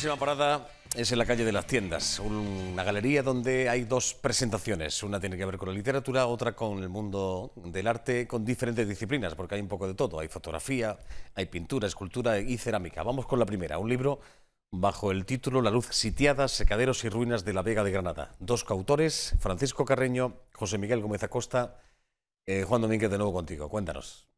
próxima parada es en la calle de las tiendas, una galería donde hay dos presentaciones. Una tiene que ver con la literatura, otra con el mundo del arte, con diferentes disciplinas, porque hay un poco de todo. Hay fotografía, hay pintura, escultura y cerámica. Vamos con la primera, un libro bajo el título La luz sitiada, secaderos y ruinas de la Vega de Granada. Dos coautores, Francisco Carreño, José Miguel Gómez Acosta. Eh, Juan Domínguez, de nuevo contigo. Cuéntanos.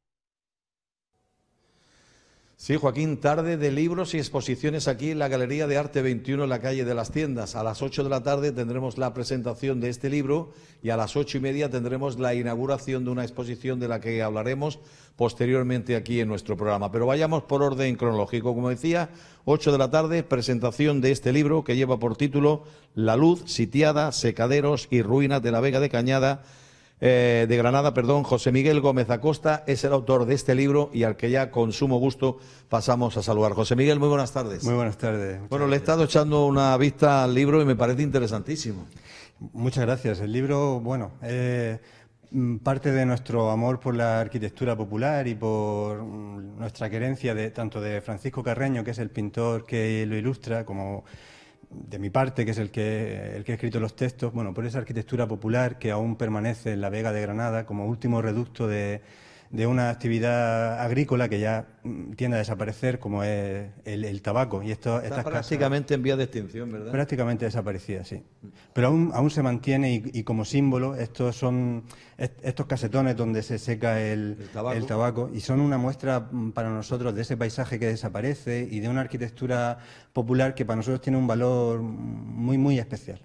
Sí, Joaquín, tarde de libros y exposiciones aquí en la Galería de Arte 21 en la calle de las Tiendas. A las 8 de la tarde tendremos la presentación de este libro y a las ocho y media tendremos la inauguración de una exposición de la que hablaremos posteriormente aquí en nuestro programa. Pero vayamos por orden cronológico. Como decía, 8 de la tarde, presentación de este libro que lleva por título La luz, sitiada, secaderos y ruinas de la Vega de Cañada eh, de Granada, perdón, José Miguel Gómez Acosta es el autor de este libro y al que ya con sumo gusto pasamos a saludar. José Miguel, muy buenas tardes. Muy buenas tardes. Bueno, le he estado echando una vista al libro y me parece interesantísimo. Muchas gracias. El libro, bueno, eh, mm, parte de nuestro amor por la arquitectura popular y por mm, nuestra querencia de tanto de Francisco Carreño, que es el pintor que lo ilustra, como de mi parte, que es el que, el que ha escrito los textos, bueno, por esa arquitectura popular que aún permanece en la Vega de Granada como último reducto de, de una actividad agrícola que ya mm, tiende a desaparecer, como es el, tabaco. Y esto, Está prácticamente en vía de extinción, ¿verdad? Prácticamente desaparecida, sí. Mm. Pero aún, aún se mantiene y, como símbolo estos son estos casetones donde se seca el, el, tabaco. y son una muestra mm, para nosotros de ese paisaje que desaparece y de una arquitectura popular que para nosotros tiene un valor muy, muy especial.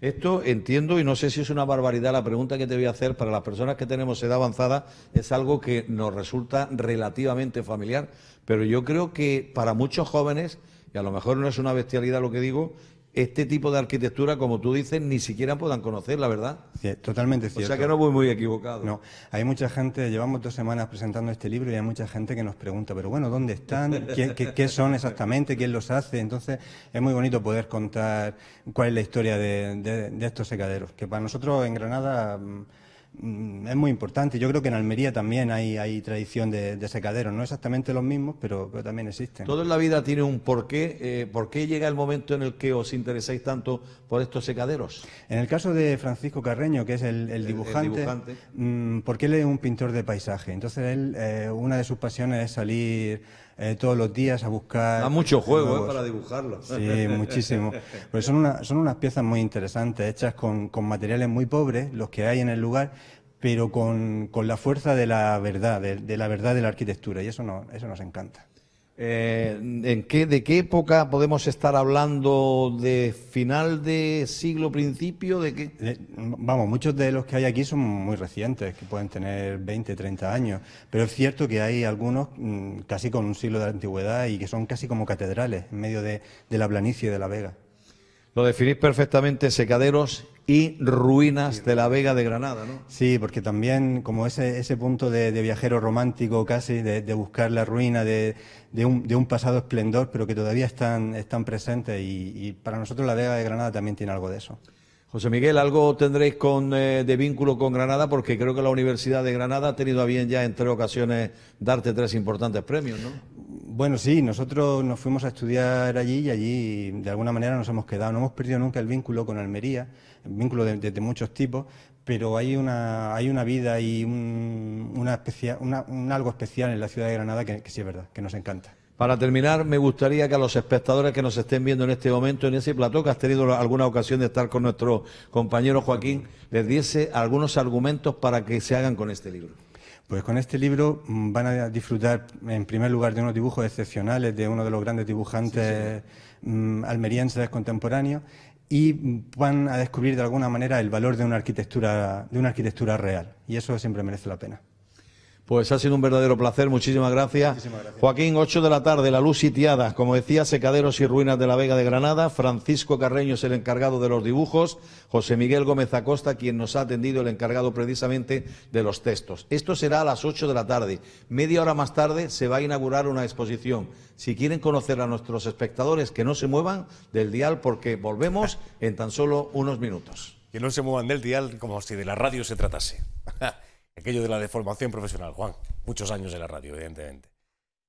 Esto entiendo y no sé si es una barbaridad la pregunta que te voy a hacer para las personas que tenemos edad avanzada, es algo que nos resulta relativamente familiar, pero yo creo que para muchos jóvenes, y a lo mejor no es una bestialidad lo que digo, este tipo de arquitectura, como tú dices, ni siquiera puedan conocer, la verdad. Sí, totalmente cierto. O sea que no voy muy equivocado. No, hay mucha gente, llevamos dos semanas presentando este libro y hay mucha gente que nos pregunta, pero bueno, ¿dónde están? ¿Qué, son exactamente? ¿Quién los hace? Entonces, es muy bonito poder contar cuál es la historia de estos secaderos, que para nosotros en Granada mm, Mm, es muy importante. Yo creo que en Almería también hay, hay tradición de, secaderos, no exactamente los mismos, pero, también existen. Todo en la vida tiene un porqué. Eh, ¿Por qué llega el momento en el que os interesáis tanto por estos secaderos? En el caso de Francisco Carreño, que es el, dibujante, mm, porque él es un pintor de paisaje. Entonces él, eh, una de sus pasiones es salir eh, todos los días a buscar... A mucho juego eh, para dibujarlo. Sí, muchísimo. son, una, son unas piezas muy interesantes, hechas con, materiales muy pobres, los que hay en el lugar, pero con, la fuerza de la verdad, de, de, la verdad de la arquitectura, y eso, no, eso nos encanta. Eh, ¿en qué, ¿De qué época podemos estar hablando? ¿De final de siglo, principio? ¿De eh, vamos, muchos de los que hay aquí son muy recientes, que pueden tener 20, 30 años, pero es cierto que hay algunos mm, casi con un siglo de la antigüedad y que son casi como catedrales en medio de, de la planicie de la Vega. Lo definís perfectamente, secaderos y Ruinas de la Vega de Granada, ¿no? Sí, porque también como ese, ese punto de, viajero romántico casi, de, buscar la ruina de, un, pasado esplendor, pero que todavía están, están presentes y, para nosotros la Vega de Granada también tiene algo de eso. José Miguel, algo tendréis con, eh, de vínculo con Granada, porque creo que la Universidad de Granada ha tenido a bien ya en tres ocasiones darte tres importantes premios, ¿no? Bueno, sí, nosotros nos fuimos a estudiar allí y allí de alguna manera nos hemos quedado. No hemos perdido nunca el vínculo con Almería, vínculo de, muchos tipos, pero hay una, hay una vida y un, una una, algo especial en la ciudad de Granada que, sí es verdad, que nos encanta. Para terminar, me gustaría que a los espectadores que nos estén viendo en este momento en ese plató, que has tenido alguna ocasión de estar con nuestro compañero Joaquín, les diese algunos argumentos para que se hagan con este libro. Pues con este libro mm, van a disfrutar, en primer lugar, de unos dibujos excepcionales de uno de los grandes dibujantes mm, almerienses contemporáneos y van a descubrir de alguna manera el valor de una arquitectura, de una arquitectura real. Y eso siempre merece la pena. Pues ha sido un verdadero placer, muchísimas gracias. Joaquín, 8 de la tarde, la luz sitiada, como decía, secaderos y ruinas de la Vega de Granada. Francisco Carreño es el encargado de los dibujos. José Miguel Gómez Acosta, quien nos ha atendido, el encargado precisamente de los textos. Esto será a las 8 de la tarde. Media hora más tarde se va a inaugurar una exposición. Si quieren conocer a nuestros espectadores, que no se muevan del dial porque volvemos en tan solo unos minutos. Que no se muevan del dial como si de la radio se tratase. aquello de la deformación profesional. Juan, muchos años en la radio, evidentemente.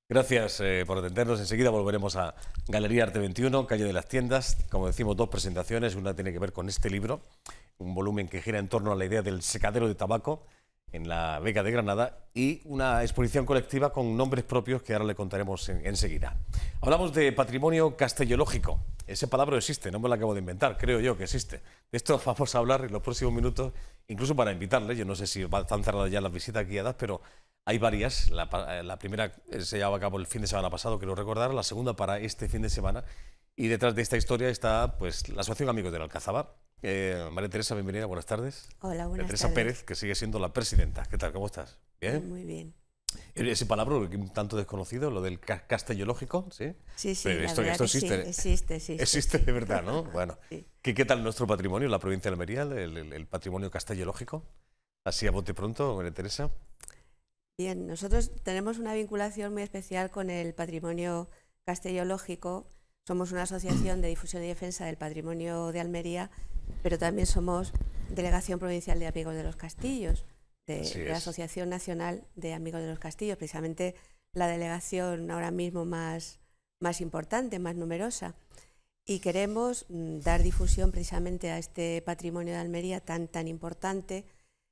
Gracias eh, por atendernos. Enseguida volveremos a Galería Arte 21, Calle de las Tiendas. Como decimos, dos presentaciones. Una tiene que ver con este libro, un volumen que gira en torno a la idea del secadero de tabaco en la Vega de Granada y una exposición colectiva con nombres propios que ahora le contaremos enseguida. Hablamos de patrimonio castellológico. Ese palabra existe, no me lo acabo de inventar, creo yo que existe. De esto vamos a hablar en los próximos minutos, incluso para invitarle. Yo no sé si están cerradas ya las visitas guiadas, pero hay varias. La, eh, primera eh, se llevaba a cabo el fin de semana pasado, quiero recordar, la segunda para este fin de semana. Y detrás de esta historia está pues, la Asociación Amigos del Alcazaba. Eh, María Teresa, bienvenida, buenas tardes. Hola, buenas tardes. Teresa Pérez, que sigue siendo la presidenta. ¿Qué tal? ¿Cómo estás? ¿Bien? Muy bien. Eh, ese palabra tanto desconocido, lo del castellológico, ¿sí? Sí, sí, esto, ¿eh? existe. Sí, existe, de verdad, ¿no? Bueno, ¿qué, tal nuestro patrimonio, la provincia de Almería, el, patrimonio castellológico? Así a bote pronto, María Teresa. Bien, nosotros tenemos una vinculación muy especial con el patrimonio castellológico. Somos una asociación de difusión y defensa del patrimonio de Almería, pero también somos delegación provincial de Amigos de los Castillos de, la Asociación Nacional de Amigos de los Castillos, precisamente la delegación ahora mismo más, importante, más numerosa. Y queremos mm, dar difusión precisamente a este patrimonio de Almería tan, importante,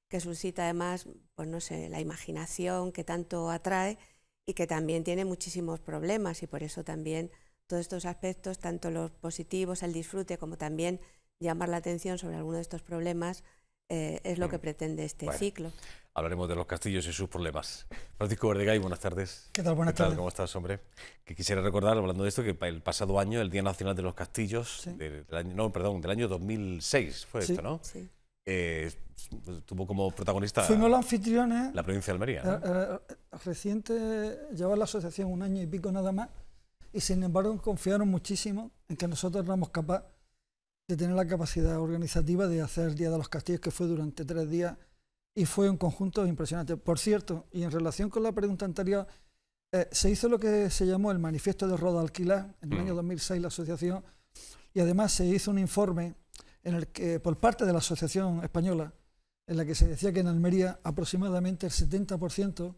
que suscita además, pues no sé, la imaginación que tanto atrae y que también tiene muchísimos problemas y por eso también todos estos aspectos, tanto los positivos, el disfrute, como también llamar la atención sobre algunos de estos problemas, eh, es lo que mm. pretende este ciclo. Hablaremos de los castillos y sus problemas. Francisco Verdegay, buenas tardes. ¿Qué tal? Buenas tardes. ¿Cómo estás, hombre? Que quisiera recordar, hablando de esto, que el pasado año, el Día Nacional de los Castillos, del, año, perdón, del año 2006 fue esto, ¿no? Sí. Eh, tuvo como protagonista Fuimos los anfitriones, la provincia de Almería. Eh, reciente, lleva la asociación un año y pico nada más, y sin embargo confiaron muchísimo en que nosotros éramos capaces de tener la capacidad organizativa de hacer Día de los Castillos, que fue durante tres días y fue un conjunto impresionante. Por cierto, y en relación con la pregunta anterior, eh, se hizo lo que se llamó el Manifiesto de Alquilar... en el mm. año 2006 la asociación, y además se hizo un informe en el que, por parte de la Asociación Española, en la que se decía que en Almería aproximadamente el 70%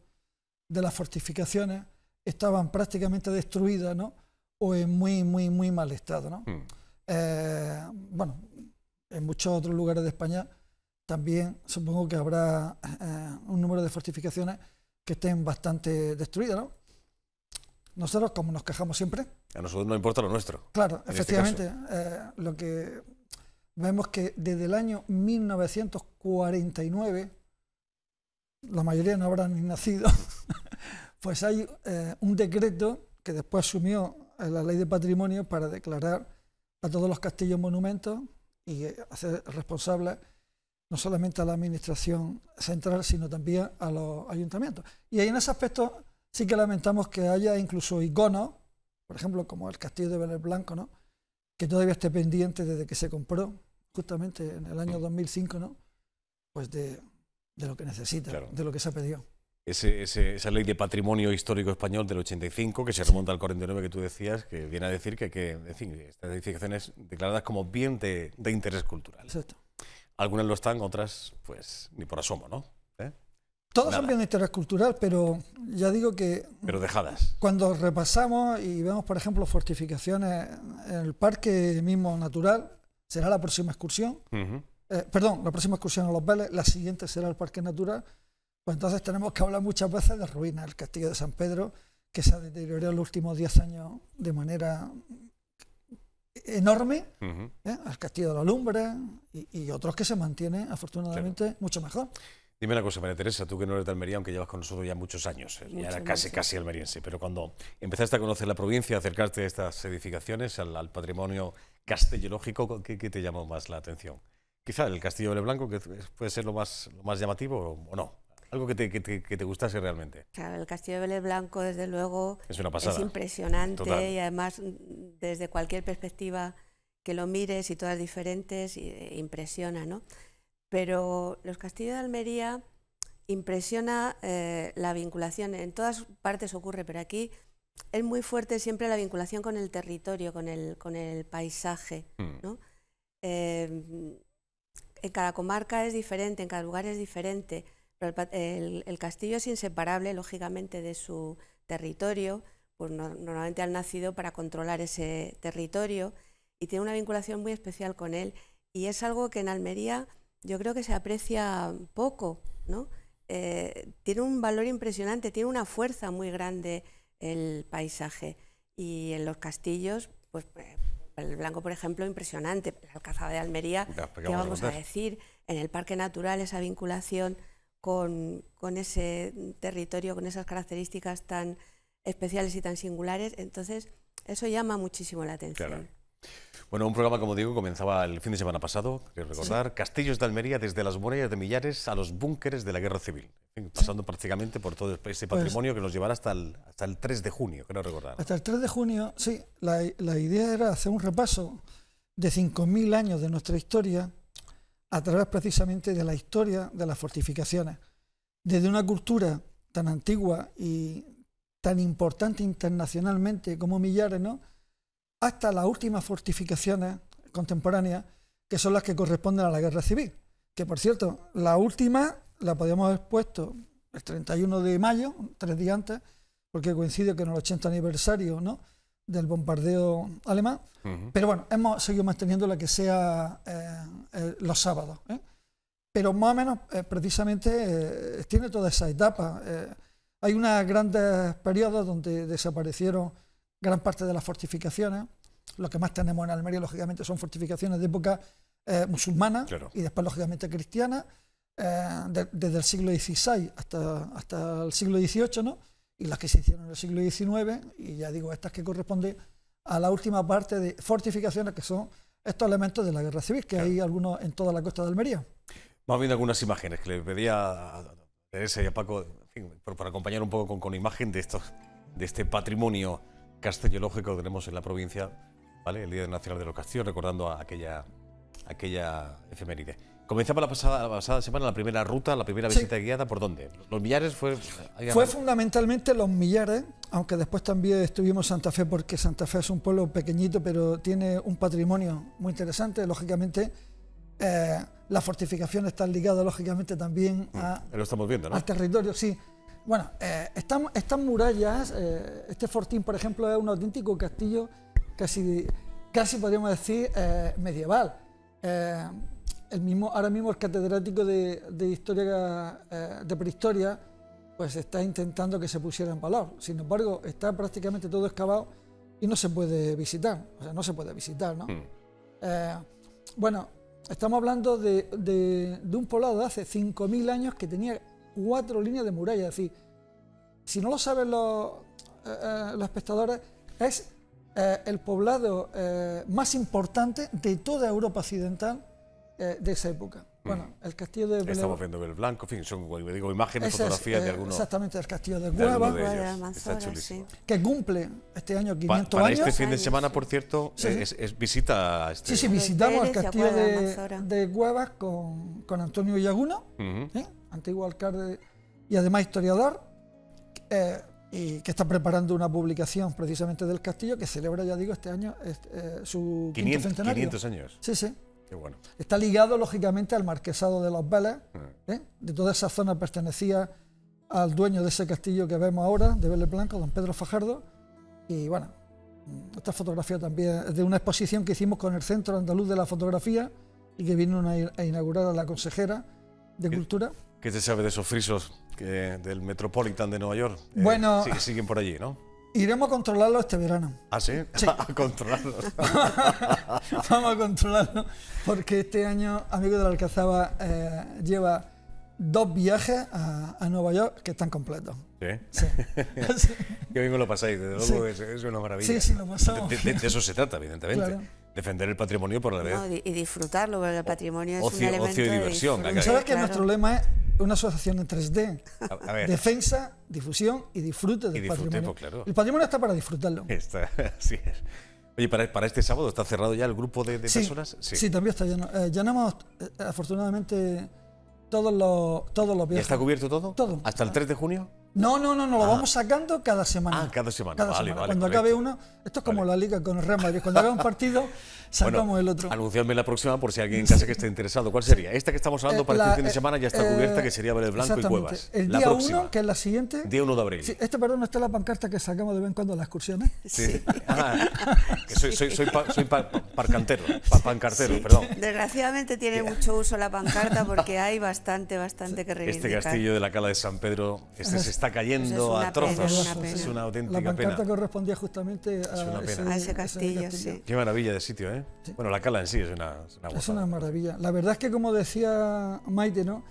de las fortificaciones estaban prácticamente destruidas ¿no? o en muy, muy, muy mal estado. ¿no? Mm. Eh, bueno, en muchos otros lugares de España también supongo que habrá eh, un número de fortificaciones que estén bastante destruidas, ¿no? Nosotros, como nos quejamos siempre... A nosotros no importa lo nuestro. Claro, este efectivamente. Eh, lo que vemos que desde el año 1949, la mayoría no habrán nacido, pues hay un decreto que después asumió la ley de patrimonio para declarar a todos los castillos monumentos y hacer responsable no solamente a la administración central, sino también a los ayuntamientos. Y en ese aspecto sí que lamentamos que haya incluso iconos, por ejemplo, como el castillo de Belén Blanco, ¿no? que todavía esté pendiente desde que se compró, justamente en el año 2005, mm. ¿no? pues de, lo que necesita, de lo que se ha pedido esa ley de patrimonio histórico español del 85, que se remonta al 49 que tú decías, que viene a decir que, en fin, estas edificaciones declaradas como bien de, interés cultural. Exacto. Algunas lo están, otras, pues, ni por asomo, ¿no? ¿Eh? Todas son bien de interés cultural, pero ya digo que... Pero dejadas. Cuando repasamos y vemos, por ejemplo, fortificaciones en el parque mismo natural, será la próxima excursión. Eh, perdón, la próxima excursión a Los Vélez, la siguiente será el parque natural pues entonces tenemos que hablar muchas veces de ruinas. El castillo de San Pedro, que se ha deteriorado en los últimos 10 años de manera enorme, ¿eh? el castillo de la lumbre y, otros que se mantienen afortunadamente mucho mejor. Dime una cosa, María Teresa, tú que no eres de Almería, aunque llevas con nosotros ya muchos años, eh, ya era casi, casi almeriense, pero cuando empezaste a conocer la provincia, acercarte a estas edificaciones, al, patrimonio castellológico, ¿qué, te llamó más la atención? Quizá el castillo de Blanco, que puede ser lo más llamativo o no. Algo que te, gustase realmente. el Castillo de Vélez Blanco, desde luego, es, impresionante y además mm, desde cualquier perspectiva que lo mires y todas diferentes, eh, impresiona, ¿no? Pero los castillos de Almería impresiona eh, la vinculación, en todas partes ocurre, pero aquí es muy fuerte siempre la vinculación con el territorio, con el, con el paisaje, hmm. ¿no? Eh, en cada comarca es diferente, en cada lugar es diferente. Pero el, castillo es inseparable, lógicamente, de su territorio, pues normalmente han nacido para controlar ese territorio y tiene una vinculación muy especial con él. Y es algo que en Almería yo creo que se aprecia poco, ¿no? Eh, tiene un valor impresionante, tiene una fuerza muy grande el paisaje. Y en los castillos, pues eh, el Blanco, por ejemplo, impresionante, la Alcazaba de Almería, ¿qué vamos a decir? En el Parque Natural esa vinculación con, ese territorio, con esas características tan especiales y tan singulares. Entonces, eso llama muchísimo la atención. Bueno, un programa, como digo, comenzaba el fin de semana pasado, quiero recordar, Castillos de Almería, desde las murallas de Millares a los búnkeres de la Guerra Civil, pasando prácticamente por todo ese pues patrimonio que nos llevará hasta el, hasta el 3 de junio, quiero recordar. Hasta el 3 de junio, sí, la, la idea era hacer un repaso de 5.000 años de nuestra historia, a través precisamente de la historia de las fortificaciones. Desde una cultura tan antigua y tan importante internacionalmente como Millares, ¿no? hasta las últimas fortificaciones contemporáneas, que son las que corresponden a la guerra civil. Que por cierto, la última la podíamos haber puesto el 31 de mayo, tres días antes, porque coincide en el 80 aniversario ¿no? del bombardeo alemán. Pero bueno, hemos seguido manteniendo la que sea eh, eh, los sábados. ¿eh? Pero más o menos, precisamente, tiene toda esa etapa. hay unos grandes periodos donde desaparecieron gran parte de las fortificaciones. Lo que más tenemos en Almería, lógicamente, son fortificaciones de época musulmana y después, lógicamente, cristiana, desde el siglo XVI hasta, hasta el siglo XVIII, ¿no? y las que se hicieron en el siglo XIX, y ya digo, estas que corresponden a la última parte de fortificaciones, que son estos elementos de la guerra civil, que hay algunos en toda la costa de Almería. Vamos viendo algunas imágenes que le pedía a Teresa y a Paco, en para acompañar un poco con, con imagen de, estos, de este patrimonio castellológico que tenemos en la provincia, ¿vale? el Día Nacional de los Castillos, recordando aquella, aquella efeméride. Comenzamos la pasada, pasada, semana la primera ruta, la primera visita guiada, ¿por dónde? ¿Los Millares fue...? Fue fundamentalmente los Millares, aunque después también estuvimos Santa Fe, porque Santa Fe es un pueblo pequeñito, pero tiene un patrimonio muy interesante, lógicamente. Eh, las fortificaciones están ligadas, lógicamente, también mm, Lo estamos viendo, al territorio, sí. Bueno, eh, estas, murallas, eh, este fortín, por ejemplo, es un auténtico castillo casi, casi podríamos decir, eh, medieval eh, mismo, ahora mismo el catedrático de, historia, eh, de prehistoria, pues está intentando que se pusiera en valor. Sin embargo, está prácticamente todo excavado y no se puede visitar. O sea, no se puede visitar, ¿no? Hmm. Eh, bueno, estamos hablando de, un poblado de hace 5.000 años que tenía cuatro líneas de muralla. Es decir, si no lo saben los, eh, los espectadores, es el poblado más importante de toda Europa occidental eh, de esa época. Bueno, el castillo de Belén. Estamos viendo el blanco, en fin, son imágenes, fotografías de eh, algunos. Exactamente, el castillo de Cuevas... de de que cumple este año 500 años... para años. Este fin de semana, por cierto, eh, es, visita. A este... Sí, sí, visitamos el castillo de, Cuevas... con, con, Antonio Villaguno, antiguo alcalde y además historiador, eh, y que está preparando una publicación precisamente del castillo que celebra, ya digo, este año este, su 500 años. Sí, sí. Está ligado, lógicamente, al marquesado de los Vales. ¿eh? De toda esa zona pertenecía al dueño de ese castillo que vemos ahora, de Vélez Blanco, don Pedro Fajardo. Y bueno, mm, esta fotografía también es de una exposición que hicimos con el Centro Andaluz de la Fotografía y que vino a inaugurar a la consejera de Cultura. ¿Qué se sabe de esos frisos del Metropolitan de Nueva York? Eh, bueno, siguen por allí, ¿no? Iremos a controlarlo este verano. ¿Ah, sí? sí. a controlarlo. Vamos a controlarlo porque este año Amigo de la Alcazaba eh, lleva dos viajes a, a, Nueva York que están completos. ¿Sí? sí. Qué bien lo pasáis, desde luego es, una maravilla. Sí, sí, lo pasamos. De, eso se trata, evidentemente. Defender el patrimonio por la vez. No, y disfrutarlo, porque el patrimonio es un elemento ocio y diversión. ¿Sabes que nuestro lema es una asociación en 3D. Defensa, difusión y disfrute del patrimonio. Pues, el patrimonio está para disfrutarlo. Está, así es. Oye, para, este sábado está cerrado ya el grupo de, personas. Sí. también está lleno. Eh, llenamos, eh, afortunadamente, todos los, todos los viajes. está cubierto todo? Todo. ¿Hasta el 3 de junio? No, no, no, lo vamos sacando cada semana. Ah, cada semana, vale, vale. Cuando acabe uno, esto es como la liga con el Real Madrid, cuando acabe un partido, sacamos el otro. Anunciadme la próxima por si alguien en casa que esté interesado. ¿Cuál sería? Esta que estamos hablando eh, para el este fin de semana ya está eh, eh, cubierta, que sería Vélez Blanco y Cuevas. El día 1, que es la siguiente. Día 1 de abril. Sí, este, perdón, esta es la pancarta que sacamos de vez en cuando las excursiones. Sí. Ah, que soy, parcantero, pancartero, perdón. Desgraciadamente tiene mucho uso la pancarta porque hay bastante, bastante que este reivindicar. Este castillo de la Cala de San Pedro, este es este está cayendo pues a trozos. es, una auténtica pena. La pancarta correspondía justamente a, ese, castillo, Qué maravilla de sitio, ¿eh? Bueno, la cala en sí es una Es una, es una maravilla. La verdad es que, como decía Maite, ¿no?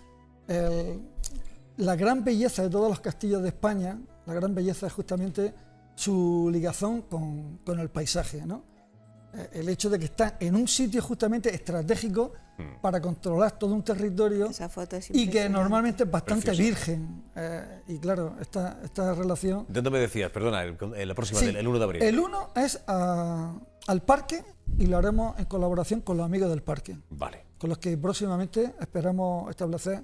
la gran belleza de todos los castillos de España, la gran belleza es justamente su ligazón con, con el paisaje, ¿no? Eh, el hecho de que está en un sitio justamente estratégico mm. para controlar todo un territorio y que normalmente es bastante virgen. Eh, y claro, esta, esta relación... dónde me decías? Perdona, el, próxima, el 1 de abril. El 1 es ah, al parque y lo haremos en colaboración con los amigos del parque. Vale. Con los que próximamente esperamos establecer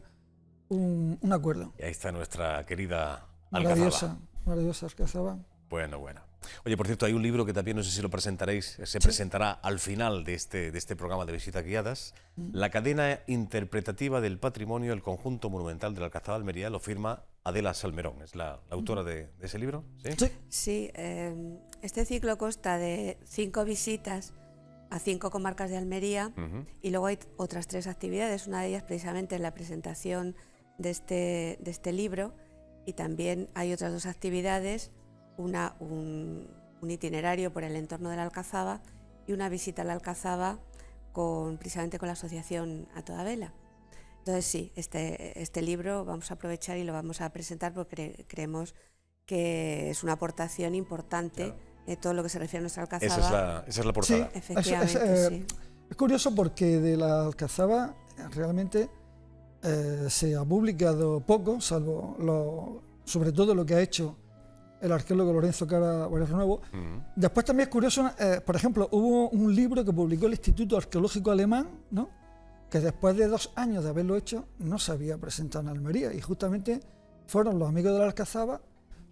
un, acuerdo. Y ahí está nuestra querida Alcazaba. Maravillosa, maravillosa Alcazaba. Bueno, bueno. Oye, por cierto, hay un libro que también no sé si lo presentaréis, eh, se presentará al final de este, de este programa de visitas guiadas. Mm. La cadena interpretativa del patrimonio, el conjunto monumental de la Alcazaba de Almería, lo firma Adela Salmerón, es la, mm. autora de, ese libro. Sí, sí. Eh, este ciclo consta de cinco visitas a cinco comarcas de Almería y luego hay otras tres actividades, una de ellas precisamente es la presentación de este, de este libro y también hay otras dos actividades un, itinerario por el entorno de la Alcazaba y una visita a la Alcazaba con, precisamente con la asociación A Toda Vela. Entonces sí, este, este libro vamos a aprovechar y lo vamos a presentar porque creemos que es una aportación importante de todo lo que se refiere a nuestra Alcazaba. Esa es la, es portada. Eh, es, curioso porque de la Alcazaba eh, realmente... Eh, se ha publicado poco, salvo lo, sobre todo lo que ha hecho el arqueólogo Lorenzo Cara bueno Nuevo. Después también es curioso, eh, por ejemplo, hubo un libro que publicó el Instituto Arqueológico Alemán, ¿no? que después de dos años de haberlo hecho no se había presentado en Almería y justamente fueron los amigos de la Alcazaba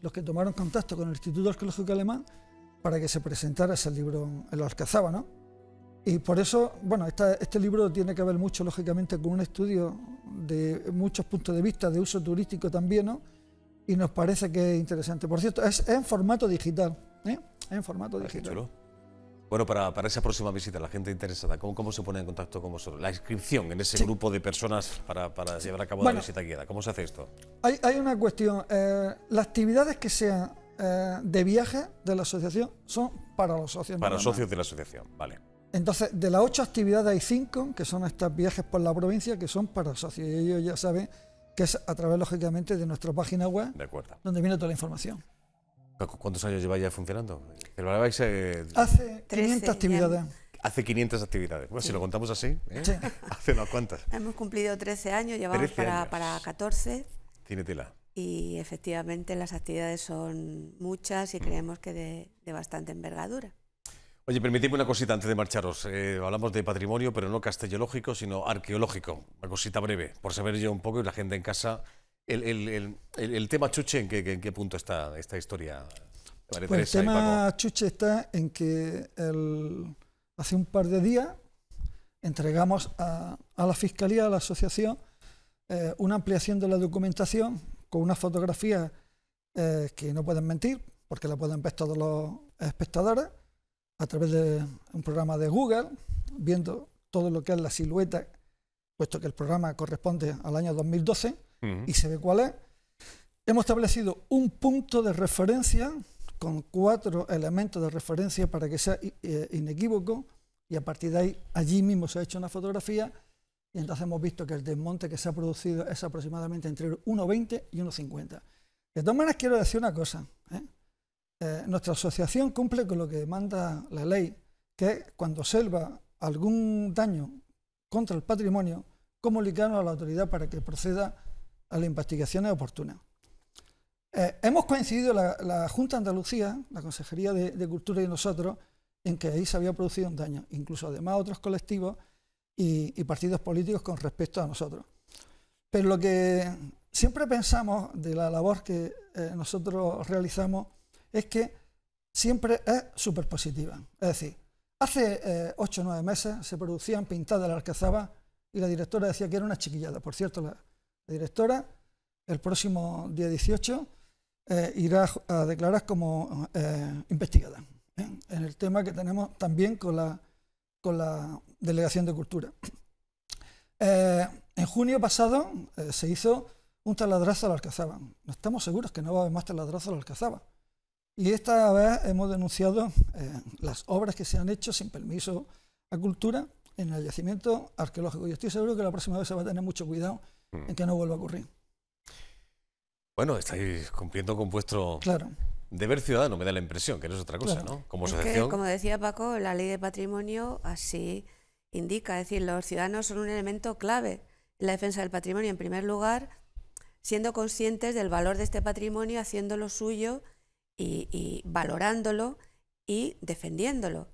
los que tomaron contacto con el Instituto Arqueológico Alemán para que se presentara ese libro en la Alcazaba. ¿no? Y por eso, bueno, este libro tiene que ver mucho, lógicamente, con un estudio de muchos puntos de vista, de uso turístico también, ¿no? y nos parece que es interesante. Por cierto, es en formato digital. ¿eh? En formato digital. Bueno, para, para, esa próxima visita, la gente interesada, ¿cómo, ¿cómo, se pone en contacto con vosotros? La inscripción en ese grupo de personas para, llevar a cabo la visita guiada, ¿cómo se hace esto? Hay, una cuestión, eh, las actividades que sean eh, de viaje de la asociación son para los socios. Para socios de la asociación, vale. Entonces, de las ocho actividades hay cinco, que son estos viajes por la provincia, que son para socios. Y ellos ya saben que es a través, lógicamente, de nuestra página web, donde viene toda la información. ¿Cuántos años lleva ya funcionando? El eh, Hace 500 actividades. Hace 500 actividades. Bueno, si lo contamos así, ¿eh? hace unas cuantas. Hemos cumplido 13 años, llevamos para, para 14. Y efectivamente las actividades son muchas y creemos que de bastante envergadura. Oye, permíteme una cosita antes de marcharos. Eh, hablamos de patrimonio, pero no castellológico, sino arqueológico. Una cosita breve, por saber yo un poco y la gente en casa. El, tema Chuche, ¿en qué, en qué punto está esta historia? Pues el tema Chuche está en que hace un par de días entregamos a, a la Fiscalía, a la Asociación, eh, una ampliación de la documentación con una fotografía eh, que no pueden mentir, porque la pueden ver todos los espectadores a través de un programa de Google, viendo todo lo que es la silueta, puesto que el programa corresponde al año 2012 y se ve cuál es. Hemos establecido un punto de referencia con cuatro elementos de referencia para que sea eh, inequívoco y a partir de ahí allí mismo se ha hecho una fotografía y entonces hemos visto que el desmonte que se ha producido es aproximadamente entre 1,20 y 1,50. De todas maneras quiero decir una cosa. ¿eh? Eh, nuestra asociación cumple con lo que demanda la ley, que cuando observa algún daño contra el patrimonio, comunicarlo a la autoridad para que proceda a las investigaciones oportunas. Eh, hemos coincidido la, Junta de Andalucía, la Consejería de, Cultura y nosotros, en que ahí se había producido un daño, incluso además otros colectivos y, partidos políticos con respecto a nosotros. Pero lo que siempre pensamos de la labor que eh, nosotros realizamos es que siempre es superpositiva. Es decir, hace 8 o 9 meses se producían pintadas la Alcazaba y la directora decía que era una chiquillada. Por cierto, la, directora el próximo día 18 eh, irá a declarar como eh, investigada en el tema que tenemos también con la, con la Delegación de Cultura. Eh, en junio pasado se hizo un taladrazo la Alcazaba. No estamos seguros que no va a haber más taladrazo la Alcazaba y esta vez hemos denunciado eh, las obras que se han hecho sin permiso a cultura en el yacimiento arqueológico. Y estoy seguro que la próxima vez se va a tener mucho cuidado mm. en que no vuelva a ocurrir. Bueno, estáis cumpliendo con vuestro claro. deber ciudadano, me da la impresión, que no es otra cosa, ¿no? Como como decía Paco, la ley de patrimonio así indica, es decir, los ciudadanos son un elemento clave en la defensa del patrimonio. En primer lugar, siendo conscientes del valor de este patrimonio, haciéndolo suyo y, valorándolo y defendiéndolo,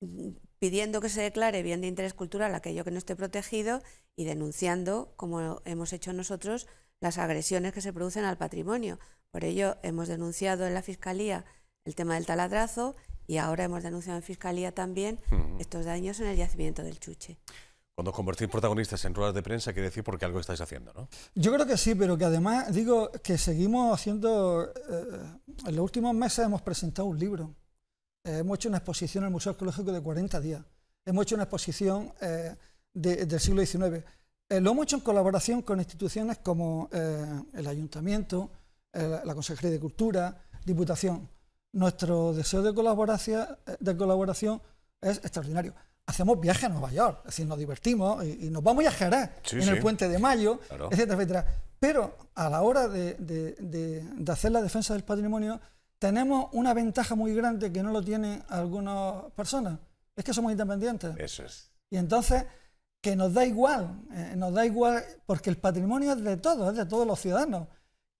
mm, pidiendo que se declare bien de interés cultural aquello que no esté protegido y denunciando, como hemos hecho nosotros, las agresiones que se producen al patrimonio. Por ello, hemos denunciado en la Fiscalía el tema del taladrazo y ahora hemos denunciado en Fiscalía también estos daños en el yacimiento del Chuche. Cuando convertís protagonistas en ruedas de prensa quiere decir porque algo estáis haciendo, ¿no? Yo creo que sí, pero que además digo que seguimos haciendo... Eh, en los últimos meses hemos presentado un libro. Eh, hemos hecho una exposición en el Museo Arqueológico de 40 días. Hemos hecho una exposición eh, del siglo XIX. lo hemos hecho en colaboración con instituciones como el Ayuntamiento, la Consejería de Cultura, Diputación. Nuestro deseo de colaboración, de colaboración es extraordinario hacemos viaje a Nueva York, es decir, nos divertimos y, nos vamos a Jerez en el Puente de Mayo, etcétera, etcétera. Pero a la hora de, hacer la defensa del patrimonio, tenemos una ventaja muy grande que no lo tienen algunas personas. Es que somos independientes. Eso es. Y entonces, que nos da igual, eh, nos da igual, porque el patrimonio es de todos, es de todos los ciudadanos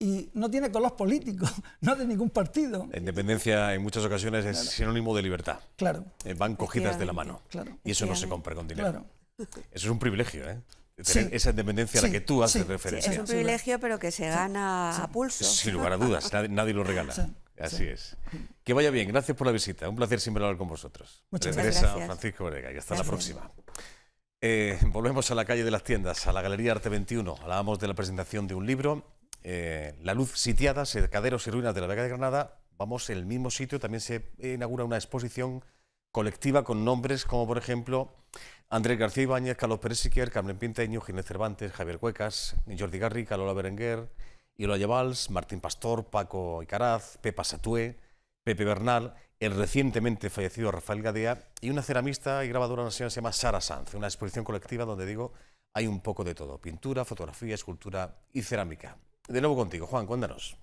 y no tiene color políticos, no de ningún partido. independencia en muchas ocasiones es sinónimo de libertad. Claro. Eh, van cogidas de la mano. Y eso no se compra con dinero. Eso es un privilegio, ¿eh? esa independencia a la que tú haces referencia. es un privilegio, pero que se gana a pulso. Sin lugar a dudas, nadie, lo regala. Así es. Que vaya bien, gracias por la visita. Un placer siempre hablar con vosotros. Muchas Regresa gracias. Francisco Orega y hasta la próxima. Eh, volvemos a la calle de las tiendas, a la Galería Arte 21. Hablábamos de la presentación de un libro eh, la luz sitiada, cercaderos y ruinas de la Vega de Granada, vamos, el mismo sitio también se inaugura una exposición colectiva con nombres como, por ejemplo, Andrés García Ibáñez, Carlos Pérez Siquier, Carmen Pinteño, Ginés Cervantes, Javier Cuecas, Jordi Garrica, Lola Berenguer, Iloa Valls, Martín Pastor, Paco Icaraz, Pepa Satué, Pepe Bernal, el recientemente fallecido Rafael Gadea y una ceramista y grabadora nacional se llama Sara Sanz, una exposición colectiva donde digo hay un poco de todo, pintura, fotografía, escultura y cerámica de nuevo contigo. Juan, cuéntanos.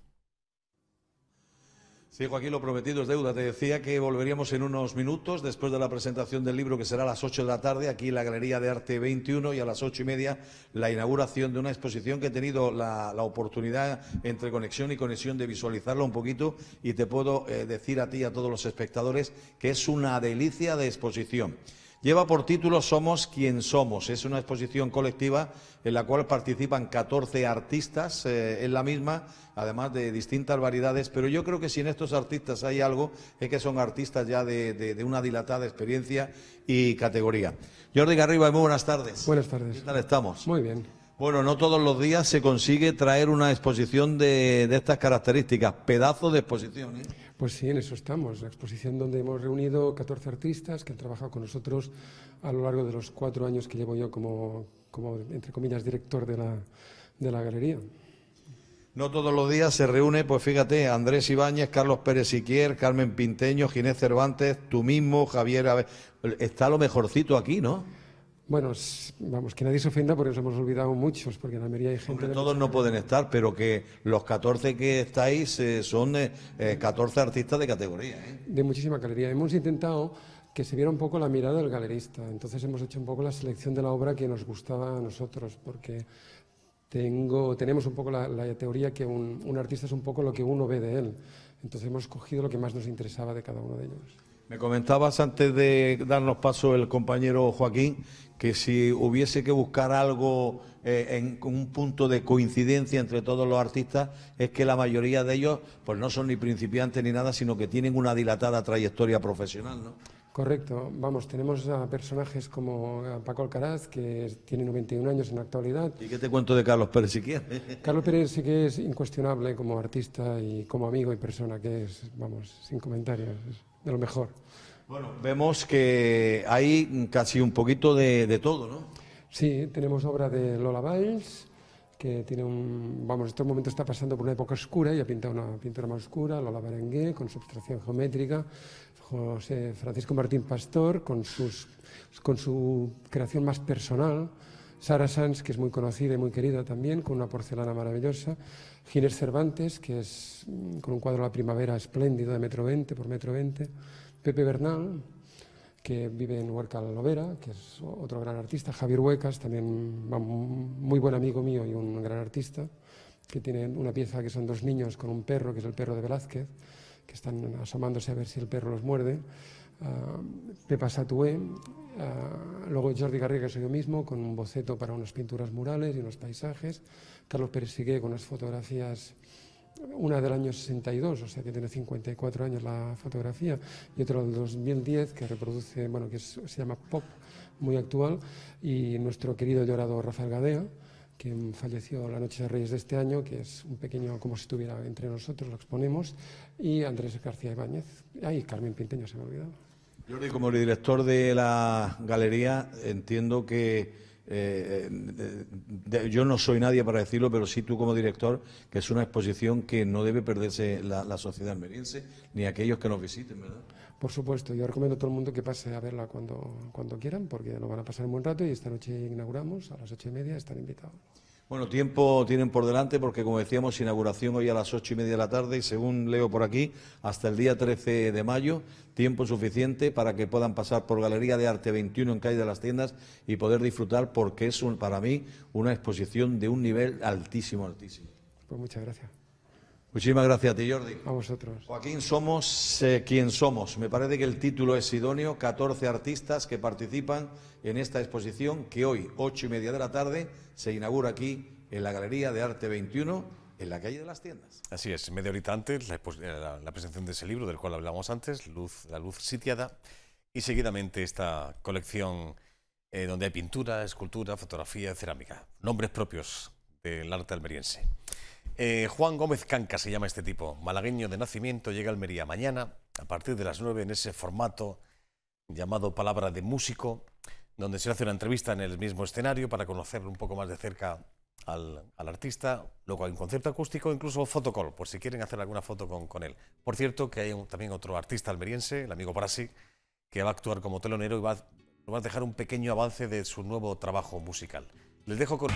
Sí, Joaquín, lo prometido es deuda. Te decía que volveríamos en unos minutos después de la presentación del libro, que será a las 8 de la tarde, aquí en la Galería de Arte 21, y a las ocho y media la inauguración de una exposición que he tenido la, oportunidad entre conexión y conexión de visualizarla un poquito. Y te puedo eh, decir a ti y a todos los espectadores que es una delicia de exposición. Lleva por título Somos quien somos. Es una exposición colectiva en la cual participan 14 artistas eh, en la misma, además de distintas variedades, pero yo creo que si en estos artistas hay algo, es que son artistas ya de, una dilatada experiencia y categoría. Jordi Garriba, muy buenas tardes. Buenas tardes. ¿Qué tal estamos? Muy bien. Bueno, no todos los días se consigue traer una exposición de, estas características. Pedazo de exposición. ¿eh? Pues sí, en eso estamos. La exposición donde hemos reunido 14 artistas que han trabajado con nosotros a lo largo de los cuatro años que llevo yo como, como entre comillas, director de la, de la galería. No todos los días se reúne, pues fíjate, Andrés Ibáñez, Carlos Pérez Siquier, Carmen Pinteño, Ginés Cervantes, tú mismo, Javier. Está lo mejorcito aquí, ¿no? Bueno, vamos, que nadie se ofenda porque nos hemos olvidado muchos, porque en Almería hay gente... todos no pueden estar, pero que los 14 que estáis eh, son 14 eh, eh, artistas de categoría. De muchísima galería. Hemos intentado que se viera un poco la mirada del galerista. Entonces hemos hecho un poco la selección de la obra que nos gustaba a nosotros, porque tengo, tenemos un poco la, teoría que un artista es un poco lo que uno ve de él. Entonces hemos cogido lo que más nos interesaba de cada uno de ellos. Me comentabas antes de darnos paso el compañero Joaquín que si hubiese que buscar algo eh, en un punto de coincidencia entre todos los artistas es que la mayoría de ellos pues no son ni principiantes ni nada, sino que tienen una dilatada trayectoria profesional, ¿no? Correcto, vamos, tenemos a personajes como Paco Alcaraz, que tiene 91 años en la actualidad. ¿Y qué te cuento de Carlos Pérez Carlos Pérez sí que es incuestionable como artista y como amigo y persona que es, vamos, sin comentarios de lo mejor. Bueno, vemos que hay casi un poquito de, de todo, ¿no? Sí, tenemos obra de Lola Valls, que tiene un, vamos, en este momento está pasando por una época oscura, y ha pintado una pintura más oscura, Lola Barengué, con su abstracción geométrica, José Francisco Martín Pastor, con, sus, con su creación más personal, Sara Sanz, que es muy conocida y muy querida también, con una porcelana maravillosa. Ginés Cervantes, que es mm, con un cuadro la primavera espléndido de metro 20 por metro 20. Pepe Bernal, que vive en Huerca la Lovera, que es otro gran artista. Javier Huecas, también muy buen amigo mío y un gran artista, que tiene una pieza que son dos niños con un perro, que es el perro de Velázquez, que están asomándose a ver si el perro los muerde. Ah, Pepa Satué, ah, luego Jordi Garriga, que soy yo mismo, con un boceto para unas pinturas murales y unos paisajes, Carlos Pérez Sigue con unas fotografías una del año 62, o sea que tiene 54 años la fotografía, y otra del 2010 que reproduce, bueno, que se llama Pop, muy actual, y nuestro querido llorado Rafael Gadea, que falleció la noche de Reyes de este año, que es un pequeño como si estuviera entre nosotros, lo exponemos, y Andrés García Ibáñez. ahí Carmen Pinteño, se me ha olvidado. Jordi, como el director de la galería, entiendo que eh, eh, yo no soy nadie para decirlo, pero sí tú como director, que es una exposición que no debe perderse la, la sociedad almeriense ni aquellos que nos visiten, ¿verdad? Por supuesto, yo recomiendo a todo el mundo que pase a verla cuando, cuando quieran, porque lo van a pasar un buen rato y esta noche inauguramos, a las ocho y media están invitados. Bueno, tiempo tienen por delante porque, como decíamos, inauguración hoy a las ocho y media de la tarde y, según leo por aquí, hasta el día 13 de mayo. Tiempo suficiente para que puedan pasar por Galería de Arte 21 en Calle de las Tiendas y poder disfrutar porque es, un, para mí, una exposición de un nivel altísimo, altísimo. Pues muchas gracias. Muchísimas gracias a ti, Jordi. A vosotros. Joaquín, somos quién quien somos. Me parece que el título es idóneo. 14 artistas que participan en esta exposición que hoy, 8 y media de la tarde, se inaugura aquí en la Galería de Arte 21, en la calle de las tiendas. Así es, media horita antes, eh, la, presentación de ese libro del cual hablábamos antes, Luz, La Luz Sitiada, y seguidamente esta colección eh, donde hay pintura, escultura, fotografía, cerámica, nombres propios del arte almeriense. Eh, Juan Gómez Canca se llama este tipo, malagueño de nacimiento, llega a Almería mañana a partir de las 9 en ese formato llamado Palabra de Músico, donde se hace una entrevista en el mismo escenario para conocer un poco más de cerca al, artista, luego hay un concierto acústico, incluso fotocall, por si quieren hacer alguna foto con, él. Por cierto, que hay también otro artista almeriense, el amigo Brasi, que va a actuar como telonero y va a dejar un pequeño avance de su nuevo trabajo musical. Les dejo con...